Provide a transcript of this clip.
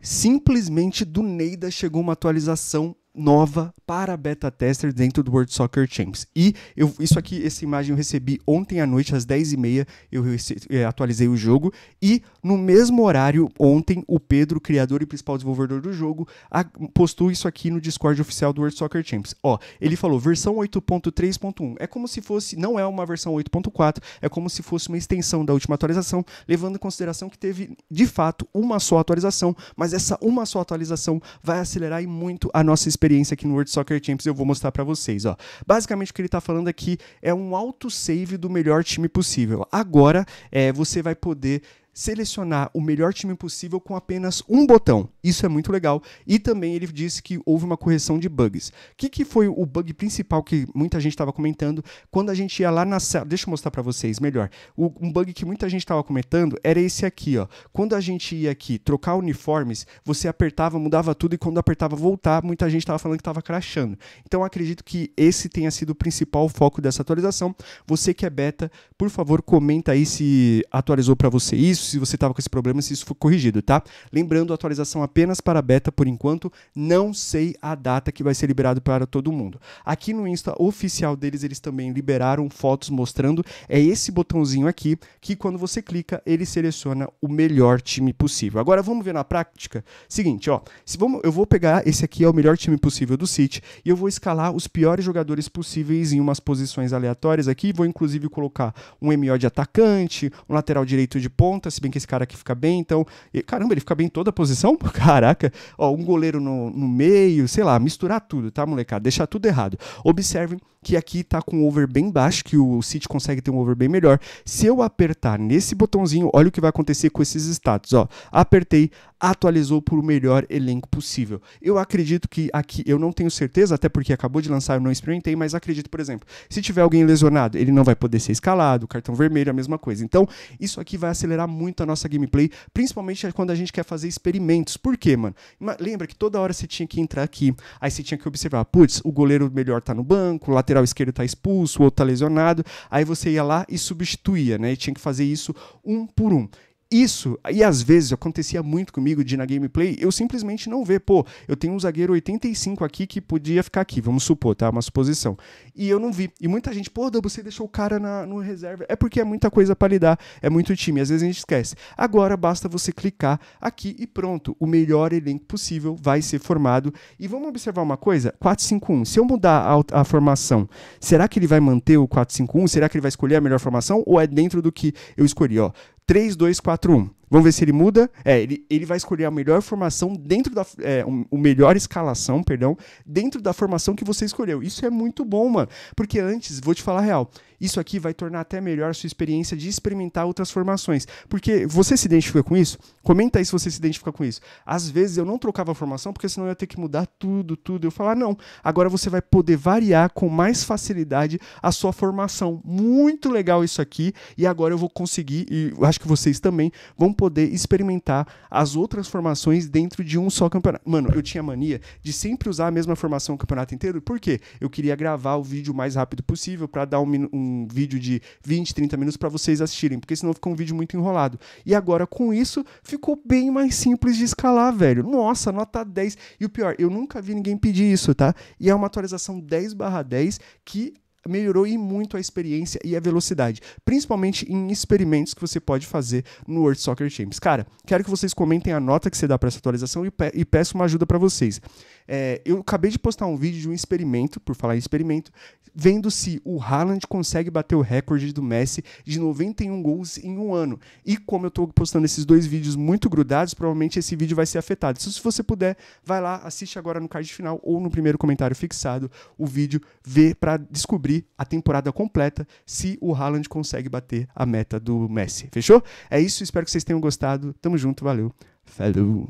simplesmente do Neida chegou uma atualização nova para beta tester dentro do World Soccer Champs. E eu, isso aqui, essa imagem eu recebi ontem à noite, às 10h30, eu eh, atualizei o jogo. E no mesmo horário, ontem, o Pedro, criador e principal desenvolvedor do jogo, a, postou isso aqui no Discord oficial do World Soccer Champs. Ó, ele falou versão 8.3.1. É como se fosse, não é uma versão 8.4, é como se fosse uma extensão da última atualização, levando em consideração que teve, de fato, uma só atualização, mas essa uma só atualização vai acelerar e muito a nossa experiência experiência aqui no World Soccer Champions eu vou mostrar para vocês. Ó. Basicamente o que ele está falando aqui é, é um autosave do melhor time possível. Agora é, você vai poder selecionar o melhor time possível com apenas um botão. Isso é muito legal. E também ele disse que houve uma correção de bugs. O que, que foi o bug principal que muita gente estava comentando quando a gente ia lá na sala? Deixa eu mostrar para vocês melhor. O, um bug que muita gente estava comentando era esse aqui, ó. Quando a gente ia aqui trocar uniformes, você apertava, mudava tudo e quando apertava voltar, muita gente estava falando que estava crashando. Então acredito que esse tenha sido o principal foco dessa atualização. Você que é beta, por favor, comenta aí se atualizou para você isso, se você estava com esse problema, se isso foi corrigido, tá? Lembrando, atualização apenas para beta por enquanto, não sei a data que vai ser liberado para todo mundo. Aqui no Insta oficial deles, eles também liberaram fotos mostrando, é esse botãozinho aqui, que quando você clica, ele seleciona o melhor time possível. Agora vamos ver na prática? Seguinte, ó, se vamos, eu vou pegar esse aqui é o melhor time possível do City e eu vou escalar os piores jogadores possíveis em umas posições aleatórias aqui, vou inclusive colocar um MO de atacante, um lateral direito de ponta, se bem que esse cara aqui fica bem, então. E, caramba, ele fica bem em toda a posição? Caraca, ó, um goleiro no, no meio, sei lá, misturar tudo, tá, molecada? Deixar tudo errado. Observem que aqui tá com um over bem baixo, que o City consegue ter um over bem melhor. Se eu apertar nesse botãozinho, olha o que vai acontecer com esses status, ó. Apertei, atualizou para o melhor elenco possível. Eu acredito que aqui, eu não tenho certeza, até porque acabou de lançar, eu não experimentei, mas acredito, por exemplo, se tiver alguém lesionado, ele não vai poder ser escalado, cartão vermelho, a mesma coisa. Então, isso aqui vai acelerar muito muito a nossa gameplay, principalmente quando a gente quer fazer experimentos. Por quê, mano? Lembra que toda hora você tinha que entrar aqui, aí você tinha que observar, putz, o goleiro melhor tá no banco, o lateral esquerdo tá expulso, o outro tá lesionado, aí você ia lá e substituía, né? E tinha que fazer isso um por um isso, e às vezes acontecia muito comigo de na gameplay, eu simplesmente não ver, pô, eu tenho um zagueiro 85 aqui que podia ficar aqui, vamos supor, tá? Uma suposição. E eu não vi. E muita gente, pô, você deixou o cara na, no reserva. É porque é muita coisa para lidar, é muito time, às vezes a gente esquece. Agora basta você clicar aqui e pronto, o melhor elenco possível vai ser formado. E vamos observar uma coisa: 4-5-1. Se eu mudar a, a formação, será que ele vai manter o 4-5-1? Será que ele vai escolher a melhor formação? Ou é dentro do que eu escolhi, ó? 3241. Vamos ver se ele muda. É, ele, ele vai escolher a melhor formação dentro da. É, o melhor escalação, perdão, dentro da formação que você escolheu. Isso é muito bom, mano. Porque antes, vou te falar a real, isso aqui vai tornar até melhor a sua experiência de experimentar outras formações. Porque você se identifica com isso? Comenta aí se você se identifica com isso. Às vezes eu não trocava a formação, porque senão eu ia ter que mudar tudo, tudo. Eu falar, ah, não, agora você vai poder variar com mais facilidade a sua formação. Muito legal isso aqui. E agora eu vou conseguir, e acho que vocês também vão poder experimentar as outras formações dentro de um só campeonato. Mano, eu tinha mania de sempre usar a mesma formação o campeonato inteiro, por quê? Eu queria gravar o vídeo o mais rápido possível para dar um, um vídeo de 20, 30 minutos para vocês assistirem, porque senão fica um vídeo muito enrolado. E agora, com isso, ficou bem mais simples de escalar, velho. Nossa, nota 10. E o pior, eu nunca vi ninguém pedir isso, tá? E é uma atualização 10 barra 10 que melhorou e muito a experiência e a velocidade, principalmente em experimentos que você pode fazer no World Soccer Champions. Cara, quero que vocês comentem a nota que você dá para essa atualização e, pe e peço uma ajuda para vocês. É, eu acabei de postar um vídeo de um experimento, por falar em experimento, vendo se o Haaland consegue bater o recorde do Messi de 91 gols em um ano. E como eu estou postando esses dois vídeos muito grudados, provavelmente esse vídeo vai ser afetado. Então, se você puder, vai lá, assiste agora no card final ou no primeiro comentário fixado o vídeo, ver para descobrir a temporada completa se o Haaland consegue bater a meta do Messi. Fechou? É isso, espero que vocês tenham gostado. Tamo junto, valeu. Falou!